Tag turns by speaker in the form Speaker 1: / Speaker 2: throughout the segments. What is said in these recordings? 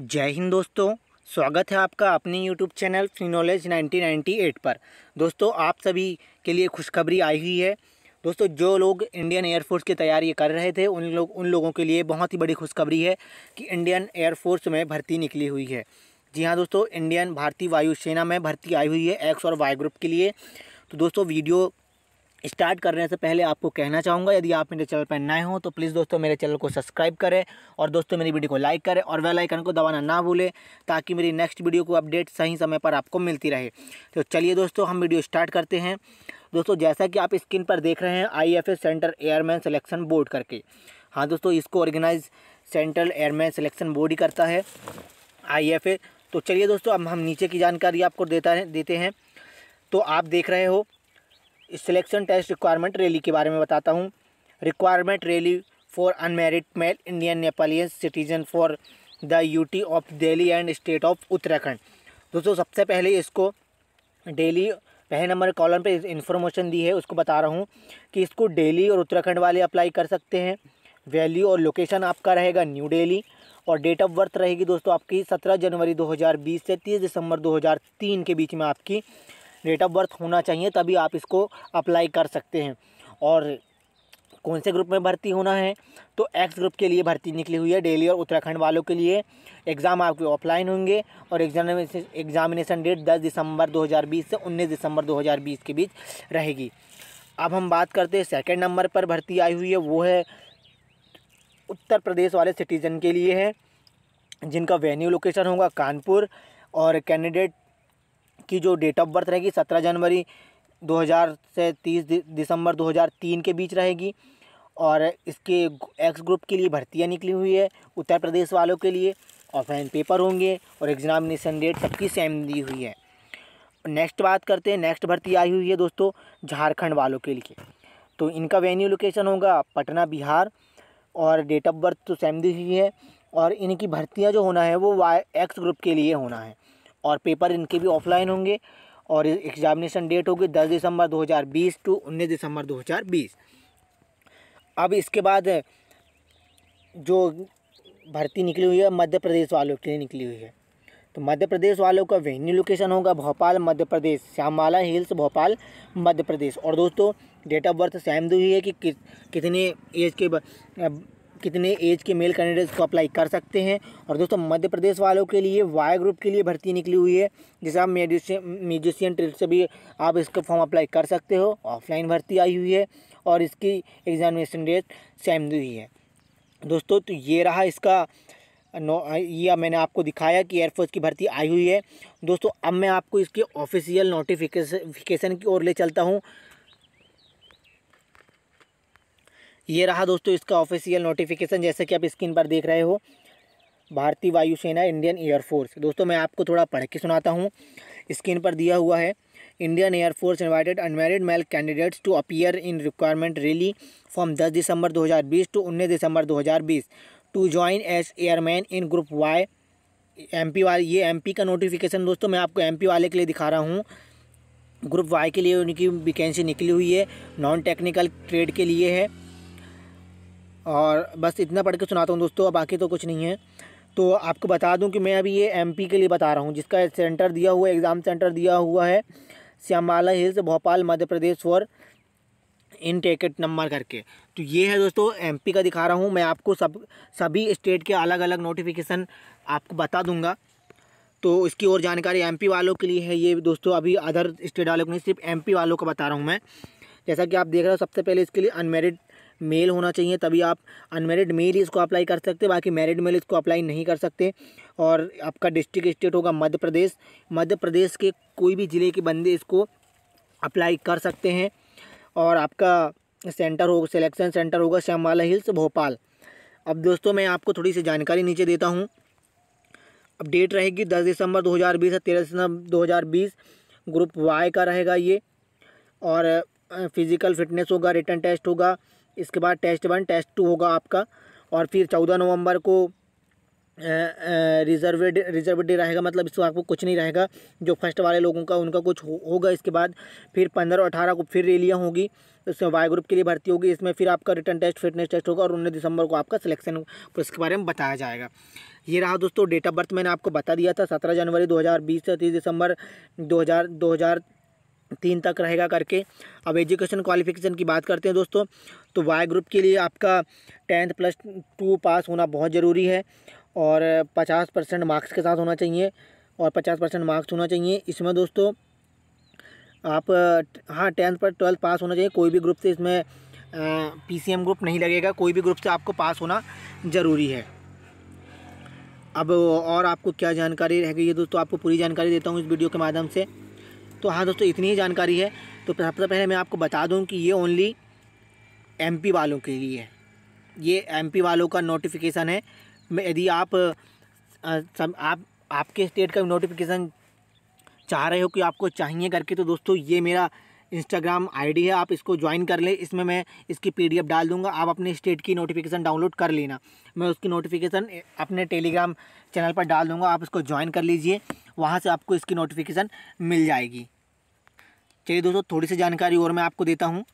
Speaker 1: जय हिंद दोस्तों स्वागत है आपका अपने यूट्यूब चैनल फ्री नॉलेज 1998 पर दोस्तों आप सभी के लिए खुशखबरी आई हुई है दोस्तों जो लोग इंडियन एयरफोर्स की तैयारी कर रहे थे उन लोग उन लोगों के लिए बहुत ही बड़ी खुशखबरी है कि इंडियन एयरफोर्स में भर्ती निकली हुई है जी हाँ दोस्तों इंडियन भारतीय वायुसेना में भर्ती आई हुई है एक्स और वाई ग्रुप के लिए तो दोस्तों वीडियो स्टार्ट करने से पहले आपको कहना चाहूँगा यदि आप मेरे चैनल पर नए हो तो प्लीज़ दोस्तों मेरे चैनल को सब्सक्राइब करें और दोस्तों मेरी वीडियो को लाइक करें और वेल आइकन को दबाना ना भूलें ताकि मेरी नेक्स्ट वीडियो को अपडेट सही समय पर आपको मिलती रहे तो चलिए दोस्तों हम वीडियो स्टार्ट करते हैं दोस्तों जैसा कि आप स्क्रीन पर देख रहे हैं आई सेंटर एयरमैन सिलेक्शन बोर्ड करके हाँ दोस्तों इसको organise central airman selection board ही करता है आई तो चलिए दोस्तों अब हम नीचे की जानकारी आपको देता है देते हैं तो आप देख रहे हो सिलेक्शन टेस्ट रिक्वायरमेंट रैली के बारे में बताता हूँ requirement rally for unmarried male Indian Nepalese citizen for the UT of Delhi and state of Uttarakhand दोस्तों सबसे पहले इसको डेली पहले नंबर कॉलम पे इन्फॉर्मेशन दी है उसको बता रहा हूँ कि इसको डेली और उत्तराखंड वाले अप्लाई कर सकते हैं वैल्यू और लोकेशन आपका रहेगा न्यू डेली और डेट ऑफ बर्थ रहेगी दोस्तों आपकी सत्रह जनवरी दो से तीस दिसंबर दो के बीच में आपकी डेट ऑफ बर्थ होना चाहिए तभी आप इसको अप्लाई कर सकते हैं और कौन से ग्रुप में भर्ती होना है तो एक्स ग्रुप के लिए भर्ती निकली हुई है डेली और उत्तराखंड वालों के लिए एग्ज़ाम आपके ऑफलाइन होंगे और एग्जामिनेशन एग्जामिनेशन डेट 10 दिसंबर 2020 से 19 दिसंबर 2020 के बीच रहेगी अब हम बात करते हैं सेकंड नंबर पर भर्ती आई हुई है वो है उत्तर प्रदेश वाले सिटीजन के लिए है जिनका वेन्यू लोकेशन होगा कानपुर और कैंडिडेट की जो डेट ऑफ बर्थ रहेगी सत्रह जनवरी 2000 से 30 दिसंबर 2003 के बीच रहेगी और इसके एक्स ग्रुप के लिए भर्तियाँ निकली हुई है उत्तर प्रदेश वालों के लिए और फैन पेपर होंगे और एग्ज़ामिनेशन डेट सबकी सेम दी हुई है नेक्स्ट बात करते हैं नेक्स्ट भर्ती आई हुई है दोस्तों झारखंड वालों के लिए तो इनका वेन्यू लोकेशन होगा पटना बिहार और डेट ऑफ बर्थ तो सेम दी हुई है और इनकी भर्तियाँ जो होना है वो वाई एक्स ग्रुप के लिए होना है और पेपर इनके भी ऑफलाइन होंगे और एग्जामिनेशन डेट होगी दस दिसंबर 2020 टू 19 दिसंबर 2020 अब इसके बाद जो भर्ती निकली हुई है मध्य प्रदेश वालों के लिए निकली हुई है तो मध्य प्रदेश वालों का वेन्यू लोकेशन होगा भोपाल मध्य प्रदेश श्यामाला हिल्स भोपाल मध्य प्रदेश और दोस्तों डेट ऑफ बर्थ सेम हुई है कि, कि कितने एज के कितने एज के मेल कैंडिडेट्स को अप्लाई कर सकते हैं और दोस्तों मध्य प्रदेश वालों के लिए वाई ग्रुप के लिए भर्ती निकली हुई है जैसे आप म्यूजिशियन म्यूजिशियन ट्रेड से भी आप इसका फॉर्म अप्लाई कर सकते हो ऑफलाइन भर्ती आई हुई है और इसकी एग्जामिनेशन डेट सेम दी हुई है दोस्तों तो ये रहा इसका नो यह मैंने आपको दिखाया कि एयरफोर्स की भर्ती आई हुई है दोस्तों अब मैं आपको इसके ऑफिशियल नोटिफिकेशन की ओर ले चलता हूँ ये रहा दोस्तों इसका ऑफिशियल नोटिफिकेशन जैसे कि आप स्क्रीन पर देख रहे हो भारतीय वायुसेना इंडियन एयरफोर्स दोस्तों मैं आपको थोड़ा पढ़ के सुनाता हूँ स्क्रीन पर दिया हुआ है Indian air force invited unmarried male candidates to appear in requirement rally from 10 December 2020 to 19 December 2020 to join as airman in group Y MP वाले ये एमपी का नोटिफिकेशन दोस्तों मैं आपको एमपी वाले के लिए दिखा रहा हूँ ग्रुप वाई के लिए उनकी वैकेंसी निकली हुई है नॉन टेक्निकल ट्रेड के लिए है और बस इतना पढ़ के सुनाता हूँ दोस्तों अब बाकी तो कुछ नहीं है तो आपको बता दूं कि मैं अभी ये एमपी के लिए बता रहा हूँ जिसका सेंटर दिया हुआ एग्ज़ाम सेंटर दिया हुआ है Shyamala Hills Bhopal Madhya Pradesh for in ticket number करके तो ये है दोस्तों एमपी का दिखा रहा हूँ मैं आपको सब सभी स्टेट के अलग अलग नोटिफिकेशन आपको बता दूँगा तो इसकी और जानकारी एमपी वालों के लिए है ये दोस्तों अभी अदर स्टेट वालों को नहीं सिर्फ एमपी वालों का बता रहा हूँ मैं जैसा कि आप देख रहे हो सबसे पहले इसके लिए अनमेरिड मेल होना चाहिए तभी आप अनमेरिड मेल इसको अप्लाई कर सकते बाकी मेरिड मेल इसको अप्लाई नहीं कर सकते और आपका डिस्ट्रिक्ट स्टेट होगा मध्य प्रदेश मध्य प्रदेश के कोई भी ज़िले के बंदे इसको अप्लाई कर सकते हैं और आपका सेंटर होगा सिलेक्शन सेंटर होगा श्यामवाला हिल्स भोपाल अब दोस्तों मैं आपको थोड़ी सी जानकारी नीचे देता हूँ अब डेट रहेगी दस दिसंबर 2020 से तेरह दिसंबर बीस ग्रुप वाई का रहेगा ये और फिज़िकल फिटनेस होगा रिटर्न टेस्ट होगा इसके बाद टेस्ट वन टेस्ट टू होगा आपका और फिर चौदह नवंबर को रिजर्वेड रिजर्व डे रहेगा मतलब इसको आपको कुछ नहीं रहेगा जो फर्स्ट वाले लोगों का उनका कुछ हो, होगा इसके बाद फिर पंद्रह और अठारह को फिर रैलियाँ होगी उसमें वाई ग्रुप के लिए भर्ती होगी इसमें फिर आपका रिटर्न टेस्ट फिटनेस टेस्ट होगा और उन्नीस दिसंबर को आपका सिलेक्शन इसके बारे में बताया जाएगा ये रहा दोस्तों डेट ऑफ बर्थ मैंने आपको बता दिया था सत्रह जनवरी दो से तीस दिसंबर दो हज़ार तीन तक रहेगा करके अब एजुकेशन क्वालिफिकेशन की बात करते हैं दोस्तों तो वाई ग्रुप के लिए आपका टेंथ प्लस टू पास होना बहुत ज़रूरी है और पचास परसेंट मार्क्स के साथ होना चाहिए और पचास परसेंट मार्क्स होना चाहिए इसमें दोस्तों आप हाँ टेंथ पर ट्वेल्थ पास होना चाहिए कोई भी ग्रुप से इसमें पी ग्रुप नहीं लगेगा कोई भी ग्रुप से आपको पास होना ज़रूरी है अब और आपको क्या जानकारी रहेगी ये दोस्तों आपको पूरी जानकारी देता हूँ इस वीडियो के माध्यम से तो हाँ दोस्तों इतनी ही जानकारी है तो सबसे पहले मैं आपको बता दूँ कि ये ओनली एम वालों के लिए है ये एम वालों का नोटिफिकेशन है यदि आप सब आप आपके स्टेट का नोटिफिकेशन चाह रहे हो कि आपको चाहिए करके तो दोस्तों ये मेरा इंस्टाग्राम आईडी है आप इसको ज्वाइन कर ले इसमें मैं इसकी पीडीएफ डाल दूंगा आप अपने स्टेट की नोटिफिकेशन डाउनलोड कर लेना मैं उसकी नोटिफिकेशन अपने टेलीग्राम चैनल पर डाल दूंगा आप इसको ज्वाइन कर लीजिए वहाँ से आपको इसकी नोटिफिकेशन मिल जाएगी चलिए दोस्तों थोड़ी सी जानकारी और मैं आपको देता हूँ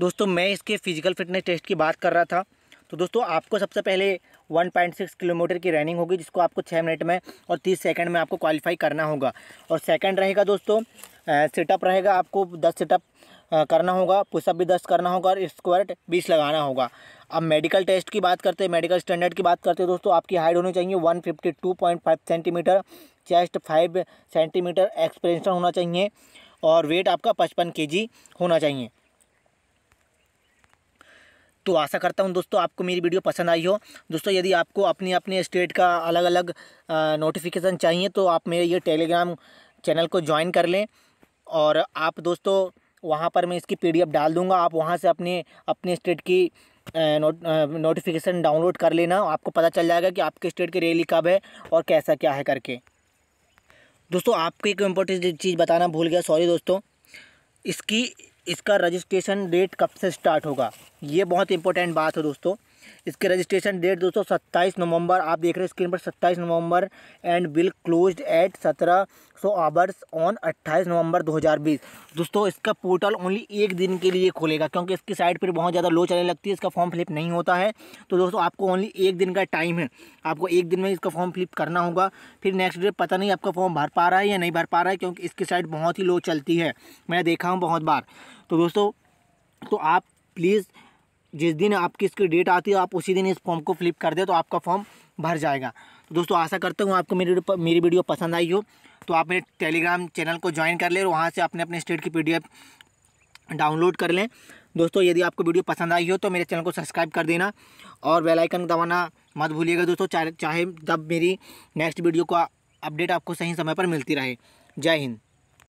Speaker 1: दोस्तों मैं इसके फिजिकल फिटनेस टेस्ट की बात कर रहा था तो दोस्तों आपको सबसे पहले 1.6 किलोमीटर की रनिंग होगी जिसको आपको छः मिनट में और तीस सेकेंड में आपको क्वालिफाई करना होगा और सेकेंड रहेगा दोस्तों सेटअप रहेगा आपको दस सेटअप करना होगा पुशअप भी दस करना होगा और स्क्वाट बीस लगाना होगा अब मेडिकल टेस्ट की बात करते हैं मेडिकल स्टैंडर्ड की बात करते हैं दोस्तों आपकी हाइट होनी चाहिए one centimetre chest five centimetre expansion होना चाहिए और वेट आपका पचपन के होना चाहिए तो आशा करता हूँ दोस्तों आपको मेरी वीडियो पसंद आई हो दोस्तों यदि आपको अपने अपने स्टेट का अलग अलग नोटिफिकेशन चाहिए तो आप मेरे ये टेलीग्राम चैनल को ज्वाइन कर लें और आप दोस्तों वहाँ पर मैं इसकी पीडीएफ डाल दूँगा आप वहाँ से अपने अपने स्टेट की नोट नोटिफिकेशन डाउनलोड कर लेना आपको पता चल जाएगा कि आपके स्टेट की रैली कब है और कैसा क्या है करके दोस्तों आपको एक इम्पोर्टेंट चीज़ बताना भूल गया सॉरी दोस्तों इसकी इसका रजिस्ट्रेशन डेट कब से स्टार्ट होगा ये बहुत इंपॉर्टेंट बात है दोस्तों इसके रजिस्ट्रेशन डेट दोस्तों सत्ताईस नवंबर आप देख रहे हैं स्क्रीन पर सत्ताईस नवंबर एंड बिल क्लोज एट सत्रह सौ आवर्स ऑन अट्ठाईस नवंबर 2020 दोस्तों इसका पोर्टल ओनली एक दिन के लिए खोलेगा क्योंकि इसकी साइट पर बहुत ज़्यादा लो चलने लगती है इसका फॉर्म फिलिप नहीं होता है तो दोस्तों आपको ओनली एक दिन का टाइम है आपको एक दिन में इसका फॉर्म फिलिप करना होगा फिर नेक्स्ट डे पता नहीं आपका फॉर्म भर पा रहा है या नहीं भर पा रहा है क्योंकि इसकी साइट बहुत ही लो चलती है मैं देखा हूँ बहुत बार तो दोस्तों तो आप प्लीज़ जिस दिन आपकी इसकी डेट आती है आप उसी दिन इस फॉर्म को फ्लिप कर दे तो आपका फॉर्म भर जाएगा तो दोस्तों आशा करता हूँ आपको मेरी मेरी वीडियो पसंद आई हो तो आप मेरे टेलीग्राम चैनल को ज्वाइन कर लें और वहाँ से अपने अपने स्टेट की पी डाउनलोड कर लें दोस्तों यदि आपको वीडियो पसंद आई हो तो मेरे चैनल को सब्सक्राइब कर देना और बेल आइकन दबाना मत भूलिएगा दोस्तों चाहे जब मेरी नेक्स्ट वीडियो का अपडेट आपको सही समय पर मिलती रहे जय हिंद